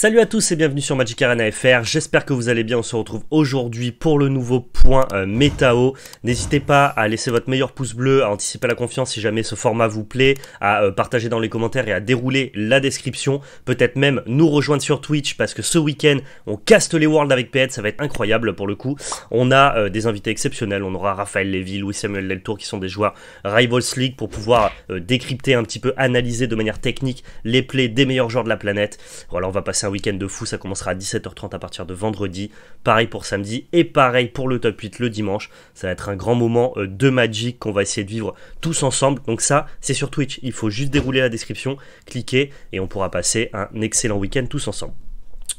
Salut à tous et bienvenue sur Magic Arena FR, j'espère que vous allez bien, on se retrouve aujourd'hui pour le nouveau point Metao. Euh, métao. N'hésitez pas à laisser votre meilleur pouce bleu, à anticiper la confiance si jamais ce format vous plaît, à euh, partager dans les commentaires et à dérouler la description, peut-être même nous rejoindre sur Twitch parce que ce week-end on caste les worlds avec PET, ça va être incroyable pour le coup. On a euh, des invités exceptionnels, on aura Raphaël Lévy, Louis Samuel Deltour qui sont des joueurs Rivals League pour pouvoir décrypter un petit peu, analyser de manière technique les plays des meilleurs joueurs de la planète. Voilà, on va passer un week-end de fou, ça commencera à 17h30 à partir de vendredi. Pareil pour samedi et pareil pour le top 8 le dimanche. Ça va être un grand moment euh, de Magic qu'on va essayer de vivre tous ensemble. Donc ça, c'est sur Twitch. Il faut juste dérouler la description, cliquer et on pourra passer un excellent week-end tous ensemble.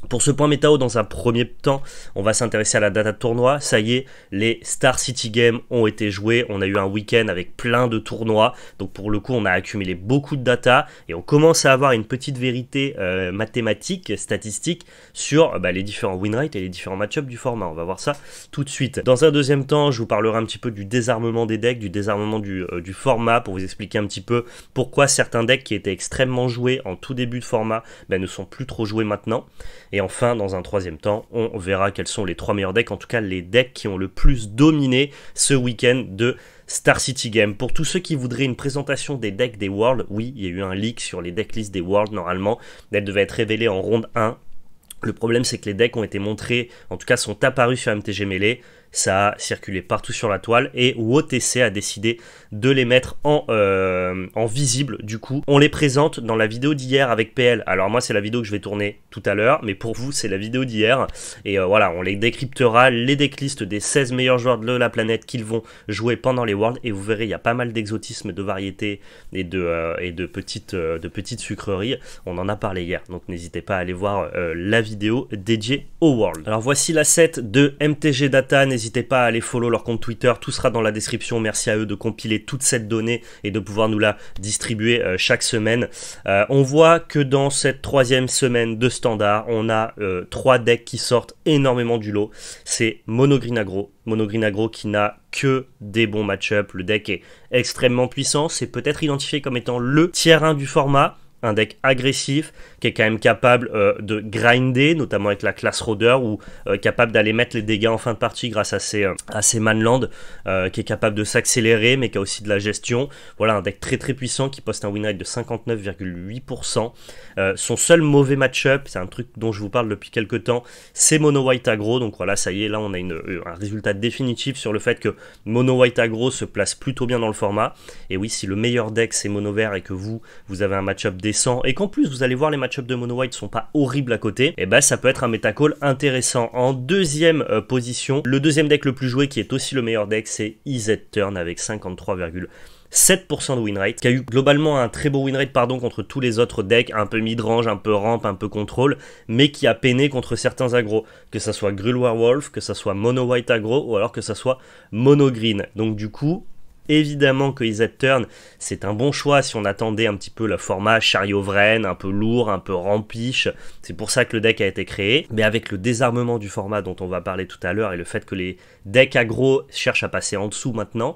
Pour ce point métao, dans un premier temps, on va s'intéresser à la data de tournoi. Ça y est, les Star City Games ont été joués. On a eu un week-end avec plein de tournois. Donc pour le coup, on a accumulé beaucoup de data et on commence à avoir une petite vérité euh, mathématique, statistique sur bah, les différents win rates et les différents match-ups du format. On va voir ça tout de suite. Dans un deuxième temps, je vous parlerai un petit peu du désarmement des decks, du désarmement du, euh, format pour vous expliquer un petit peu pourquoi certains decks qui étaient extrêmement joués en tout début de format bah, ne sont plus trop joués maintenant. Et enfin, dans un troisième temps, on verra quels sont les trois meilleurs decks, en tout cas les decks qui ont le plus dominé ce week-end de Star City Game. Pour tous ceux qui voudraient une présentation des decks des Worlds, oui, il y a eu un leak sur les decklists des Worlds normalement. elles devaient être révélées en ronde 1. Le problème, c'est que les decks ont été montrés, en tout cas sont apparus sur MTG Melee ça a circulé partout sur la toile et WOTC a décidé de les mettre en, euh, en visible du coup. On les présente dans la vidéo d'hier avec PL. Alors moi c'est la vidéo que je vais tourner tout à l'heure, mais pour vous c'est la vidéo d'hier. Et euh, voilà, on les décryptera, les decklists des 16 meilleurs joueurs de la planète qu'ils vont jouer pendant les Worlds. Et vous verrez, il y a pas mal d'exotisme, de variété et de, euh, et de, petites, de petites sucreries. On en a parlé hier, donc n'hésitez pas à aller voir la vidéo dédiée aux World. Alors voici la set de MTG Data n'hésitez pas à aller follow leur compte Twitter, tout sera dans la description. Merci à eux de compiler toute cette donnée et de pouvoir nous la distribuer euh, chaque semaine. Euh, on voit que dans cette troisième semaine de standard, on a euh, trois decks qui sortent énormément du lot. C'est Monogreen Agro, Agro qui n'a que des bons match ups Le deck est extrêmement puissant, c'est peut-être identifié comme étant le tiers 1 du format un deck agressif qui est quand même capable euh, de grinder, notamment avec la classe rodeur ou euh, capable d'aller mettre les dégâts en fin de partie grâce à ses, euh, à Manland, qui est capable de s'accélérer, mais qui a aussi de la gestion. Voilà, un deck très très puissant qui poste un win rate de 59,8%. son seul mauvais match-up, c'est un truc dont je vous parle depuis quelques temps, c'est Mono White Aggro. Donc voilà, ça y est, là on a un résultat définitif sur le fait que Mono White Aggro se place plutôt bien dans le format. Et oui, si le meilleur deck c'est Mono Vert et que vous, vous avez un match-up et qu'en plus vous allez voir les matchups de Mono White sont pas horribles à côté, et eh ben ça peut être un métacall intéressant. En deuxième euh, position, le deuxième deck le plus joué qui est aussi le meilleur deck, c'est EZ Turn avec 53,7% de win rate, qui a eu globalement un très beau win rate pardon, contre tous les autres decks, un peu midrange, un peu ramp, un peu contrôle, mais qui a peiné contre certains agros, que ça soit Grul Werewolf, que ça soit Mono White agro, ou alors que ça soit Mono Green. Donc du coup, Évidemment que Is Turn, c'est un bon choix si on attendait un petit peu le format chariot Vren, un peu lourd, un peu rampiche. C'est pour ça que le deck a été créé. Mais avec le désarmement du format dont on va parler tout à l'heure et le fait que les deck aggro cherche à passer en dessous maintenant,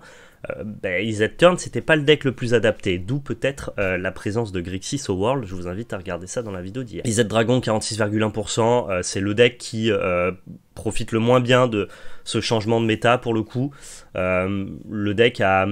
euh, ben, Z Turn, c'était pas le deck le plus adapté, d'où peut-être euh, la présence de Grixis au World. Je vous invite à regarder ça dans la vidéo d'hier. Z Dragon 46,1%, euh, c'est le deck qui euh, profite le moins bien de ce changement de méta pour le coup. le deck a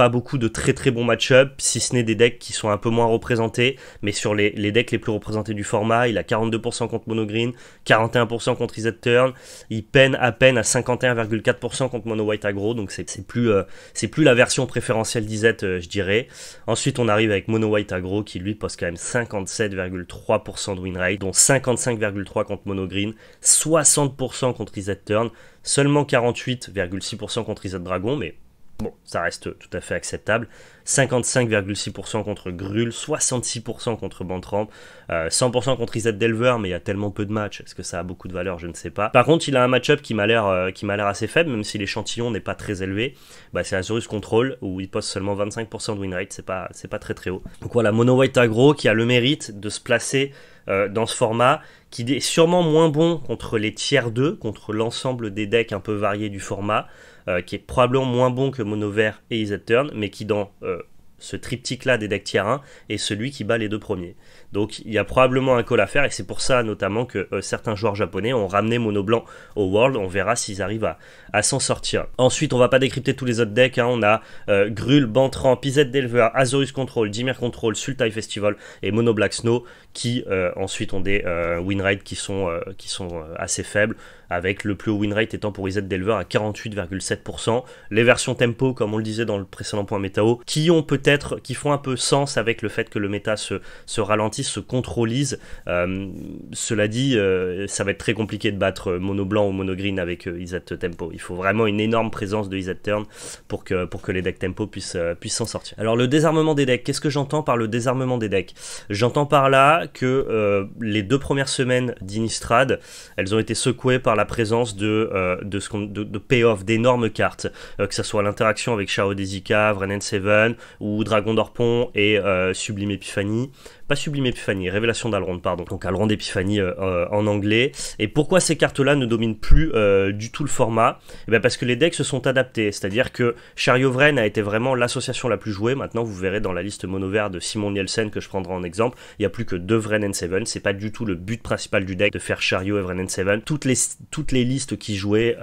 pas beaucoup de très très bons match-up, si ce n'est des decks qui sont un peu moins représentés, mais sur les, decks les plus représentés du format, il a 42% contre Mono Green, 41% contre Reset Turn, il peine à peine à 51,4% contre Mono White Aggro, donc c'est plus, euh, c'est plus la version préférentielle d'Izet, euh, je dirais. Ensuite, on arrive avec Mono White Aggro qui lui pose quand même 57,3% de win rate, dont 55,3% contre Mono Green, 60% contre Reset Turn, seulement 48,6% contre Reset Dragon, mais Bon, ça reste tout à fait acceptable. 55,6% contre Grul, 66% contre Bantram, 100% euh, contre Isaac Delver, mais il y a tellement peu de matchs, est-ce que ça a beaucoup de valeur, je ne sais pas. Par contre, il a un match-up euh, qui m'a l'air assez faible, même si l'échantillon n'est pas très élevé. Bah, c'est Azurus Control, où il poste seulement 25% de win rate, c'est pas, pas très très haut. Donc voilà, Mono White Agro qui a le mérite de se placer euh, dans ce format, qui est sûrement moins bon contre les tiers 2, contre l'ensemble des decks un peu variés du format. Euh, qui est probablement moins bon que Mono et Is mais qui dans euh, ce triptyque-là des decks 1 est celui qui bat les deux premiers. Donc il y a probablement un call à faire et c'est pour ça notamment que euh, certains joueurs japonais ont ramené Mono Blanc au World. On verra s'ils arrivent à, s'en sortir. Ensuite, on va pas décrypter tous les autres decks. Hein. On a euh, Grul, Bantran, Pizette Delver, Azorus Control, Dimir Control, Sultai Festival et Mono Black Snow qui euh, ensuite ont des win rates qui sont, qui sont assez faibles avec le plus haut Winrate étant pour Izet Delver à 48,7%. Les versions tempo, comme on le disait dans le précédent point métao, qui ont peut-être, qui font un peu sens avec le fait que le méta se, se ralentit se contrôlisent. Euh, cela dit, euh, ça va être très compliqué de battre euh, mono blanc ou mono green avec Isat Tempo. Il faut vraiment une énorme présence de Isat Turn pour que, pour que les decks Tempo puissent s'en sortir. Alors le désarmement des decks, qu'est-ce que j'entends par le désarmement des decks J'entends par là que les deux premières semaines d'Inistrad, elles ont été secouées par la présence de, ce de, payoff, d'énormes cartes, que ce soit l'interaction avec Shao Desika, Vrenen Seven ou Dragon d'Orpon et Sublime Epiphany pas Sublime Epiphanie, Révélation d'Alrond, pardon. Donc Alrond d'Epiphanie euh, euh, en anglais. Et pourquoi ces cartes-là ne dominent plus euh, du tout le format et eh bien Parce que les decks se sont adaptés. C'est-à-dire que Chariot Vren a été vraiment l'association la plus jouée. Maintenant, vous verrez dans la liste mono-vert de Simon Nielsen que je prendrai en exemple, il n'y a plus que deux Vren Seven. C'est pas du tout le but principal du deck de faire Chariot et Vren Seven. Toutes les, toutes les listes qui jouaient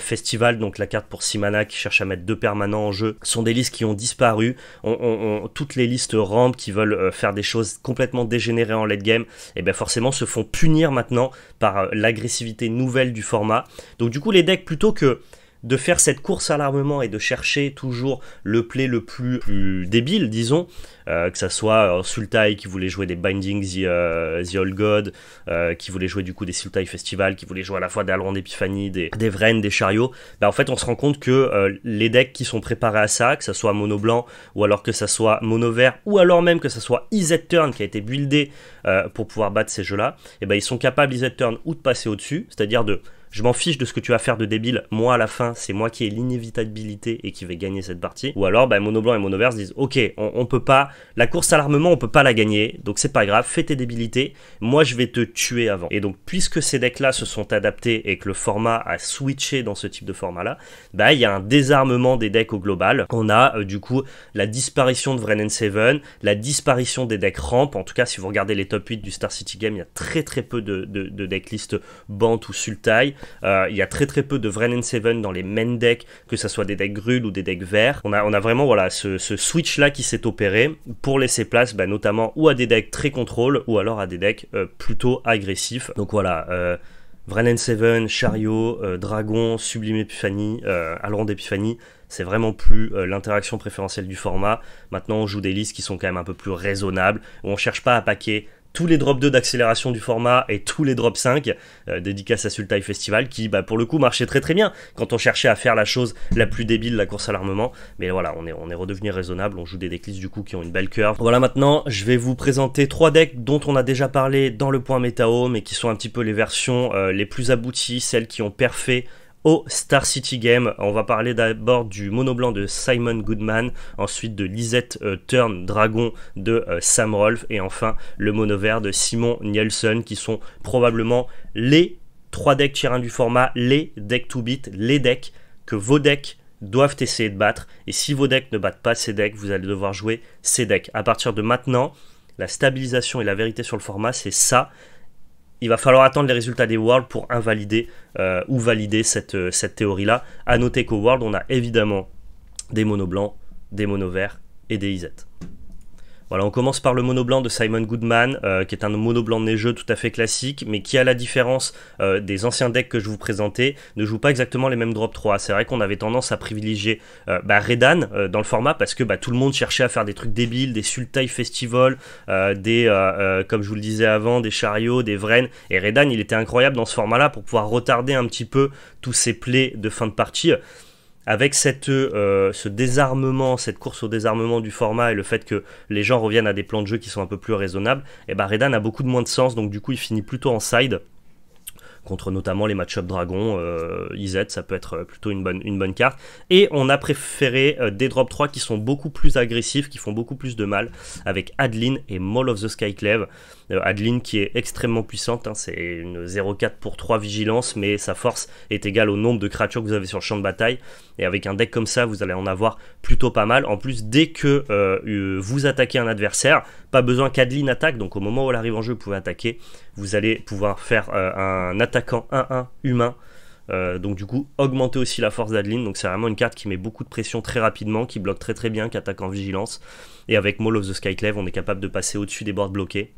Festival, donc la carte pour Simana qui cherche à mettre deux permanents en jeu, sont des listes qui ont disparu. toutes les listes rampes qui veulent faire des complètement dégénérés en late game, et eh bien forcément se font punir maintenant par euh, l'agressivité nouvelle du format. Donc du coup les decks plutôt que de faire cette course à l'armement et de chercher toujours le play le plus, débile, disons, euh, que ça soit euh, Sultai qui voulait jouer des Bindings euh, The, Old God, qui voulait jouer du coup des Sultai Festival, qui voulait jouer à la fois des Alrond Epiphany des, des Vren, des chariots, bah en fait on se rend compte que les decks qui sont préparés à ça, que ça soit mono blanc ou alors que ça soit mono vert ou alors même que ça soit EZ Turn qui a été buildé pour pouvoir battre ces jeux-là, et eh ben ils sont capables EZ Turn ou de passer au-dessus, c'est-à-dire de je m'en fiche de ce que tu vas faire de débile. Moi, à la fin, c'est moi qui ai l'inévitabilité et qui vais gagner cette partie. Ou alors, bah, mono blanc et monoverse disent, ok, on, peut pas, la course à l'armement, on peut pas la gagner, donc c'est pas grave, fais tes débilités. Moi, je vais te tuer avant. Et donc, puisque ces decks-là se sont adaptés et que le format a switché dans ce type de format-là, bah, il y a un désarmement des decks au global. On a, euh, du coup, la disparition de and 7, la disparition des decks ramp. En tout cas, si vous regardez les top 8 du Star City Game, il y a très très peu de, de, Bant ou Sultai. Euh, il y a très très peu de Vren 7 Seven dans les main decks, que ce soit des decks grules ou des decks verts. On a, vraiment voilà, ce, switch là qui s'est opéré pour laisser place bah, notamment ou à des decks très contrôle ou alors à des decks euh, plutôt agressifs. Donc voilà. Euh, Vren Seven, Chariot, euh, Dragon, Sublime Epiphanie, euh, d'épiphanie c'est vraiment plus l'interaction préférentielle du format. Maintenant, on joue des listes qui sont quand même un peu plus raisonnables, où on cherche pas à paquer tous les drops 2 d'accélération du format et tous les drops 5, euh, à Sultai Festival, qui bah, pour le coup marchait très très bien quand on cherchait à faire la chose la plus débile, la course à l'armement. Mais voilà, on est, on est redevenu raisonnable, on joue des decks du coup qui ont une belle curve. Voilà maintenant, je vais vous présenter trois decks dont on a déjà parlé dans le point MetaO, mais qui sont un petit peu les versions euh, les plus abouties, celles qui ont parfait au Star City Game. On va parler d'abord du mono blanc de Simon Goodman, ensuite de Lisette euh, Turn Dragon de euh, Sam Rolf, et enfin le mono vert de Simon Nielsen qui sont probablement les trois decks tirant du format, les decks to beat, les decks que vos decks doivent essayer de battre et si vos decks ne battent pas ces decks, vous allez devoir jouer ces decks. À partir de maintenant, la stabilisation et la vérité sur le format, c'est ça, il va falloir attendre les résultats des World pour invalider euh, ou valider euh, cette, théorie-là. À noter qu'au World, on a évidemment des mono blancs, des mono verts et des isettes. Voilà, on commence par le mono blanc de Simon Goodman, euh, qui est un mono blanc neigeux tout à fait classique, mais qui, à la différence euh, des anciens decks que je vous présentais, ne joue pas exactement les mêmes drop 3. C'est vrai qu'on avait tendance à privilégier euh, bah, Redan dans le format parce que bah, tout le monde cherchait à faire des trucs débiles, des Sultai Festival, des, comme je vous le disais avant, des chariots, des Vren. Et Redan, il était incroyable dans ce format-là pour pouvoir retarder un petit peu tous ses plays de fin de partie avec cette, euh, ce désarmement, cette course au désarmement du format et le fait que les gens reviennent à des plans de jeu qui sont un peu plus raisonnables, et eh ben, Redan a beaucoup de moins de sens, donc du coup il finit plutôt en side contre notamment les match-up Dragon, euh, IZ, ça peut être plutôt une bonne, une bonne carte. Et on a préféré euh, des drop 3 qui sont beaucoup plus agressifs, qui font beaucoup plus de mal, avec Adeline et Mall of the Skyclave. Euh, Adeline qui est extrêmement puissante, hein, c'est une 0-4 pour 3 vigilance, mais sa force est égale au nombre de créatures que vous avez sur le champ de bataille. Et avec un deck comme ça, vous allez en avoir plutôt pas mal. En plus, dès que euh, vous attaquez un adversaire, pas besoin qu'Adeline attaque, donc au moment où elle arrive en jeu, vous pouvez attaquer. Vous allez pouvoir faire euh, un attaquant 1-1 humain. donc du coup, augmenter aussi la force d'Adeline. Donc c'est vraiment une carte qui met beaucoup de pression très rapidement, qui bloque très très bien, qui attaque en vigilance. Et avec Maul of the Skyclave, on est capable de passer au-dessus des boards bloqués.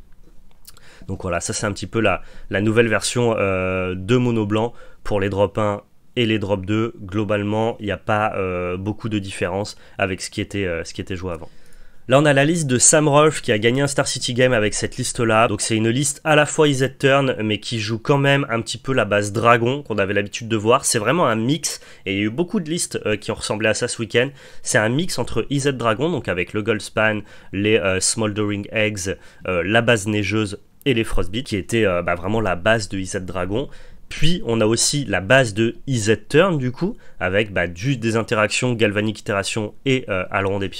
Donc voilà, ça c'est un petit peu la, nouvelle version euh, de Mono Blanc pour les drop 1 et les drop 2. Globalement, il n'y a pas euh, beaucoup de différence avec ce qui était, euh, ce qui était joué avant. Là, on a la liste de Sam Rolf qui a gagné un Star City Game avec cette liste-là. Donc, c'est une liste à la fois Is Turn, mais qui joue quand même un petit peu la base Dragon qu'on avait l'habitude de voir. C'est vraiment un mix, et il y a eu beaucoup de listes qui ont ressemblé à ça ce week-end. C'est un mix entre EZ Dragon, donc avec le Goldspan, les Smoldering Eggs, la base neigeuse et les frostbites qui étaient euh, bah, vraiment la base de Iset Dragon. Puis on a aussi la base de Iset Turn du coup, avec bah, des interactions Galvanic Iteration et euh, Alrond Et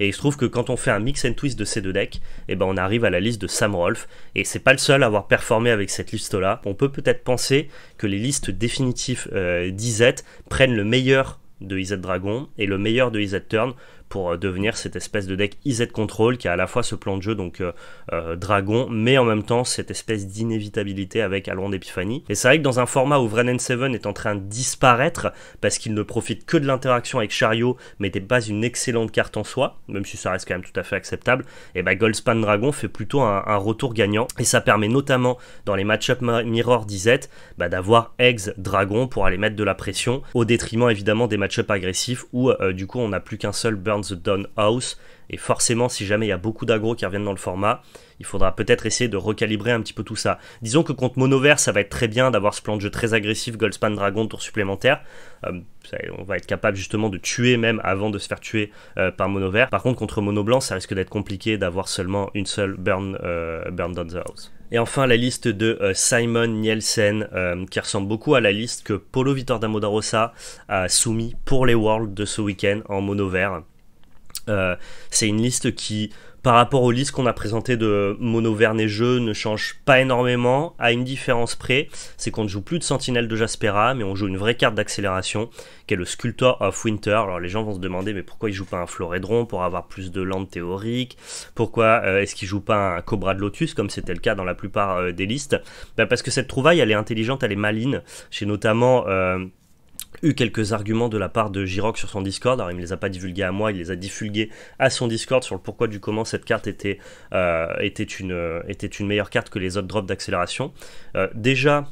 il se trouve que quand on fait un mix and twist de ces deux decks, et eh ben, on arrive à la liste de Sam Rolf. Et c'est pas le seul à avoir performé avec cette liste là. On peut peut-être penser que les listes définitives euh, prennent le meilleur de Iset Dragon et le meilleur de Iset Turn pour euh, devenir cette espèce de deck IZ e Control qui a à la fois ce plan de jeu, donc euh, euh, dragon, mais en même temps cette espèce d'inévitabilité avec Alon d'Epiphanie. Et c'est vrai que dans un format où Vren 7 est en train de disparaître parce qu'il ne profite que de l'interaction avec Chariot, mais n'était pas une excellente carte en soi, même si ça reste quand même tout à fait acceptable, et bah Goldspan Dragon fait plutôt un, retour gagnant. Et ça permet notamment dans les match-up Mirror d'IZ, bah, d'avoir Eggs Dragon pour aller mettre de la pression, au détriment évidemment des match ups agressifs où du coup on n'a plus qu'un seul burn the Dawn House. Et forcément, si jamais il y a beaucoup d'agro qui reviennent dans le format, il faudra peut-être essayer de recalibrer un petit peu tout ça. Disons que contre vert ça va être très bien d'avoir ce plan de jeu très agressif, Goldspan Dragon, tour supplémentaire. Euh, on va être capable justement de tuer même avant de se faire tuer euh, par mono vert Par contre, contre Mono Blanc, ça risque d'être compliqué d'avoir seulement une seule Burn, euh, burn Down the House. Et enfin, la liste de Simon Nielsen, qui ressemble beaucoup à la liste que Polo Vitor da a soumis pour les Worlds de ce week-end en mono vert. Euh, c'est une liste qui, par rapport aux listes qu'on a présentées de mono verne jeu, ne change pas énormément, à une différence près, c'est qu'on ne joue plus de Sentinelle de Jaspera, mais on joue une vraie carte d'accélération, qui est le Sculptor of Winter. Alors les gens vont se demander, mais pourquoi il joue pas un Florédron pour avoir plus de landes théoriques Pourquoi euh, est-ce qu'il joue pas un Cobra de Lotus, comme c'était le cas dans la plupart euh, des listes bah, Parce que cette trouvaille, elle est intelligente, elle est maligne, chez notamment eu quelques arguments de la part de Giroc sur son Discord. Alors, il ne les a pas divulgués à moi, il les a divulgués à son Discord sur le pourquoi du comment cette carte était, euh, était, une, euh, était une meilleure carte que les autres drops d'accélération. Euh, déjà,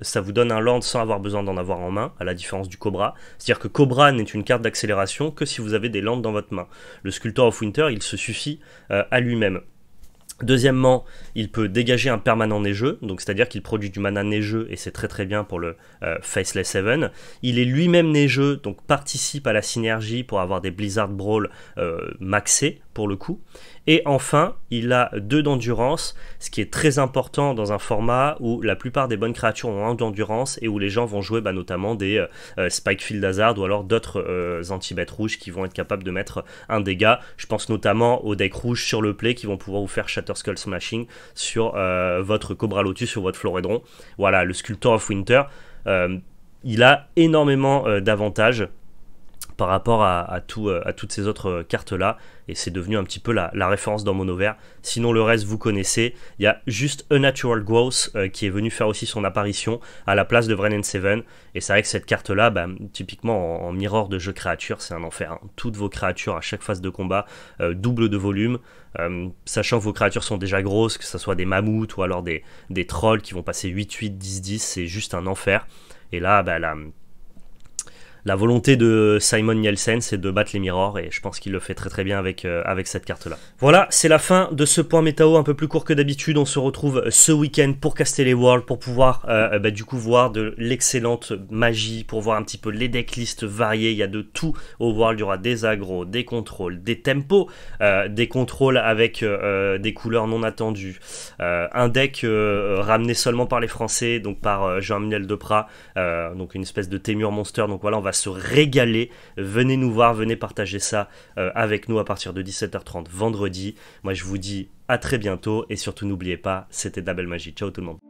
ça vous donne un land sans avoir besoin d'en avoir en main, à la différence du Cobra. C'est-à-dire que Cobra n'est une carte d'accélération que si vous avez des lands dans votre main. Le Sculptor of Winter, il se suffit à lui-même. Deuxièmement, il peut dégager un permanent neigeux, donc c'est-à-dire qu'il produit du mana neigeux et c'est très très bien pour le euh, Faceless Heaven. Il est lui-même neigeux, donc participe à la synergie pour avoir des Blizzard Brawl euh, maxés pour le coup. Et enfin, il a deux d'endurance, ce qui est très important dans un format où la plupart des bonnes créatures ont un d'endurance et où les gens vont jouer bah, notamment des Spikefield euh, Spike Hazard ou alors d'autres anti-bêtes rouges qui vont être capables de mettre un dégât. Je pense notamment aux decks rouges sur le play qui vont pouvoir vous faire château Skull Smashing sur euh, votre Cobra Lotus, sur votre Florédron. Voilà, le Sculptor of Winter, euh, il a énormément euh, d'avantages par rapport à, à euh, toutes ces autres euh, cartes-là. Et c'est devenu un petit peu la, référence dans mon vert. Sinon, le reste, vous connaissez. Il y a juste A Natural Growth euh, qui est venu faire aussi son apparition à la place de Brennan Seven. Et c'est vrai que cette carte-là, bah, typiquement en, mirror miroir de jeu créature, c'est un enfer. Hein. Toutes vos créatures à chaque phase de combat, double de volume. sachant que vos créatures sont déjà grosses, que ce soit des mammouths ou alors des, trolls qui vont passer 8-8, 10-10, c'est juste un enfer. Et là, bah, la, la volonté de Simon Nielsen, c'est de battre les Mirrors, et je pense qu'il le fait très très bien avec, euh, avec cette carte-là. Voilà, c'est la fin de ce point métao un peu plus court que d'habitude. On se retrouve ce week-end pour caster les Worlds, pour pouvoir euh, euh, bah, du coup voir de l'excellente magie, pour voir un petit peu les decklists variées. Il y a de tout au World, il y aura des agros, des contrôles, des tempos, des contrôles avec des couleurs non attendues, un deck ramené seulement par les Français, donc par Jean-Michel Deprat, donc une espèce de Témur Monster. Donc voilà, on va se régaler. Venez nous voir, venez partager ça euh, avec nous à partir de 17h30 vendredi. Moi, je vous dis à très bientôt et surtout n'oubliez pas, c'était d'abel magie. Ciao tout le monde.